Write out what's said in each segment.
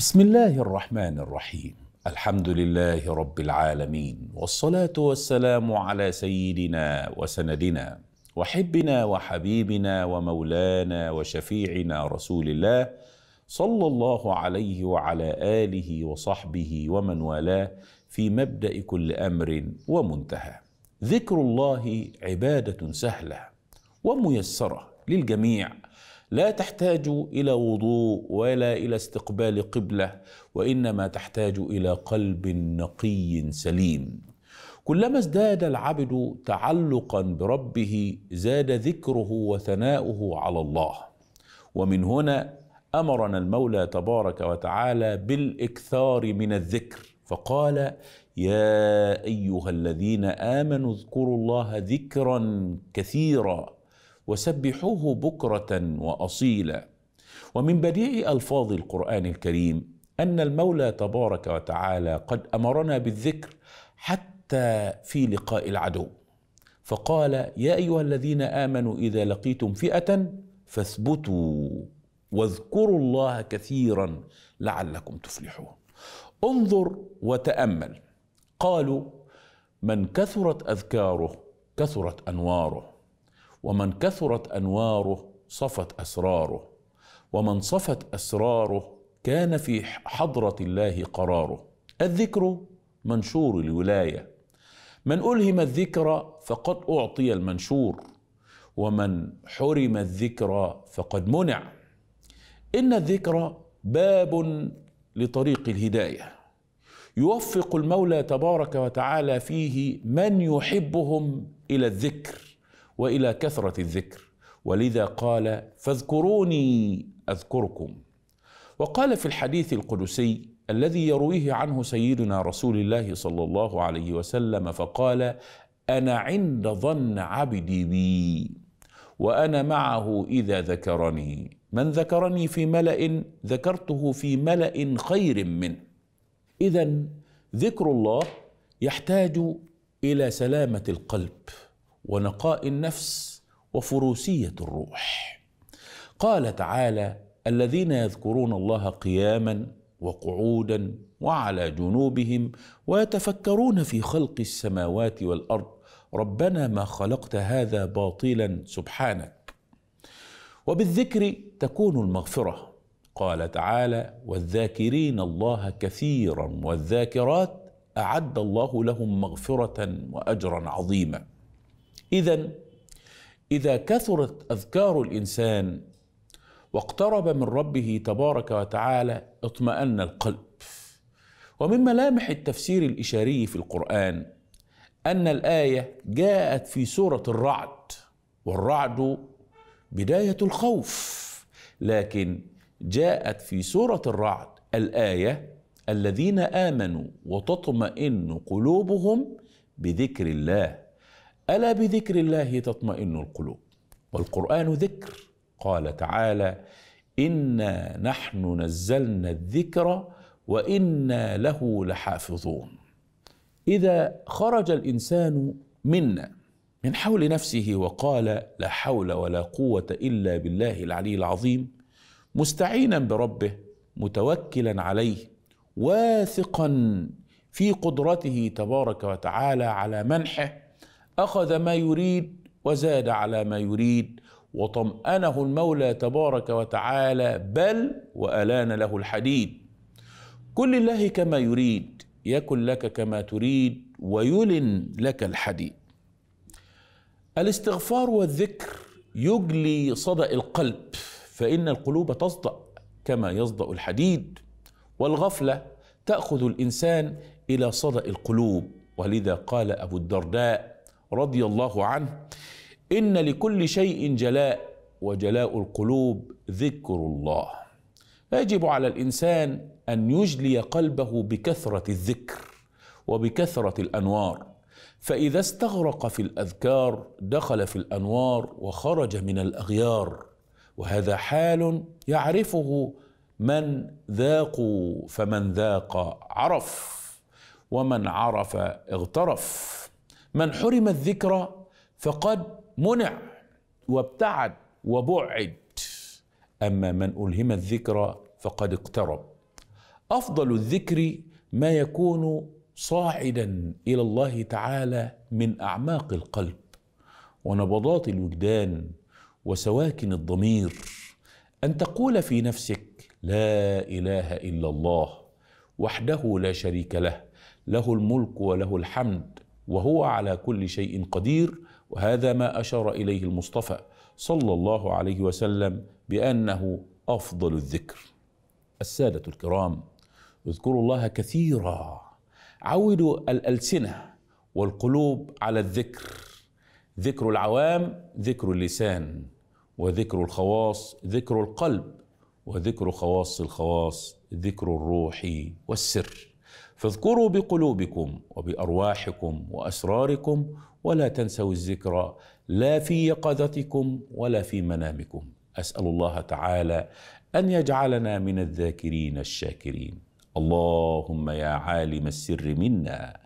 بسم الله الرحمن الرحيم الحمد لله رب العالمين والصلاه والسلام على سيدنا وسندنا وحبنا وحبيبنا ومولانا وشفيعنا رسول الله صلى الله عليه وعلى اله وصحبه ومن والاه في مبدا كل امر ومنتهى ذكر الله عباده سهله وميسره للجميع لا تحتاج الى وضوء ولا الى استقبال قبله وانما تحتاج الى قلب نقي سليم كلما ازداد العبد تعلقا بربه زاد ذكره وثناؤه على الله ومن هنا امرنا المولى تبارك وتعالى بالاكثار من الذكر فقال يا ايها الذين امنوا اذكروا الله ذكرا كثيرا وسبحوه بكره واصيلا ومن بديع الفاظ القران الكريم ان المولى تبارك وتعالى قد امرنا بالذكر حتى في لقاء العدو فقال يا ايها الذين امنوا اذا لقيتم فئه فاثبتوا واذكروا الله كثيرا لعلكم تفلحون انظر وتامل قالوا من كثرت اذكاره كثرت انواره ومن كثرت انواره صفت اسراره ومن صفت اسراره كان في حضره الله قراره الذكر منشور الولايه من الهم الذكر فقد اعطي المنشور ومن حرم الذكر فقد منع ان الذكر باب لطريق الهدايه يوفق المولى تبارك وتعالى فيه من يحبهم الى الذكر والى كثره الذكر ولذا قال فاذكروني اذكركم وقال في الحديث القدسي الذي يرويه عنه سيدنا رسول الله صلى الله عليه وسلم فقال انا عند ظن عبدي بي وانا معه اذا ذكرني من ذكرني في ملا ذكرته في ملا خير منه اذا ذكر الله يحتاج الى سلامه القلب ونقاء النفس وفروسيه الروح قال تعالى الذين يذكرون الله قياما وقعودا وعلى جنوبهم ويتفكرون في خلق السماوات والارض ربنا ما خلقت هذا باطلا سبحانك وبالذكر تكون المغفره قال تعالى والذاكرين الله كثيرا والذاكرات اعد الله لهم مغفره واجرا عظيما إذا إذا كثرت أذكار الإنسان واقترب من ربه تبارك وتعالى اطمأن القلب ومن ملامح التفسير الإشاري في القرآن أن الآية جاءت في سورة الرعد والرعد بداية الخوف لكن جاءت في سورة الرعد الآية الذين آمنوا وتطمئن قلوبهم بذكر الله ألا بذكر الله تطمئن القلوب والقرآن ذكر قال تعالى إنا نحن نزلنا الذكر وإنا له لحافظون إذا خرج الإنسان منا من حول نفسه وقال لا حول ولا قوة إلا بالله العلي العظيم مستعينا بربه متوكلا عليه واثقا في قدرته تبارك وتعالى على منحه اخذ ما يريد وزاد على ما يريد وطمأنه المولى تبارك وتعالى بل وألان له الحديد كل الله كما يريد يكن لك كما تريد ويلن لك الحديد الاستغفار والذكر يجلي صدأ القلب فإن القلوب تصدأ كما يصدأ الحديد والغفلة تأخذ الإنسان إلى صدأ القلوب ولذا قال أبو الدرداء رضي الله عنه إن لكل شيء جلاء وجلاء القلوب ذكر الله فيجب على الإنسان أن يجلي قلبه بكثرة الذكر وبكثرة الأنوار فإذا استغرق في الأذكار دخل في الأنوار وخرج من الأغيار وهذا حال يعرفه من ذاقوا فمن ذاق عرف ومن عرف اغترف من حرم الذكرى فقد منع وابتعد وبعد أما من ألهم الذكرى فقد اقترب أفضل الذكر ما يكون صاعدا إلى الله تعالى من أعماق القلب ونبضات الوجدان وسواكن الضمير أن تقول في نفسك لا إله إلا الله وحده لا شريك له له الملك وله الحمد وهو على كل شيء قدير وهذا ما اشار اليه المصطفى صلى الله عليه وسلم بانه افضل الذكر الساده الكرام اذكروا الله كثيرا عودوا الالسنه والقلوب على الذكر ذكر العوام ذكر اللسان وذكر الخواص ذكر القلب وذكر خواص الخواص ذكر الروح والسر فاذكروا بقلوبكم وبارواحكم واسراركم ولا تنسوا الذكرى لا في يقظتكم ولا في منامكم اسال الله تعالى ان يجعلنا من الذاكرين الشاكرين اللهم يا عالم السر منا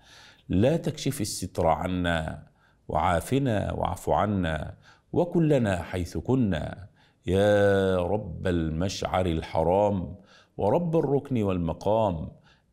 لا تكشف الستر عنا وعافنا واعف عنا وكن لنا حيث كنا يا رب المشعر الحرام ورب الركن والمقام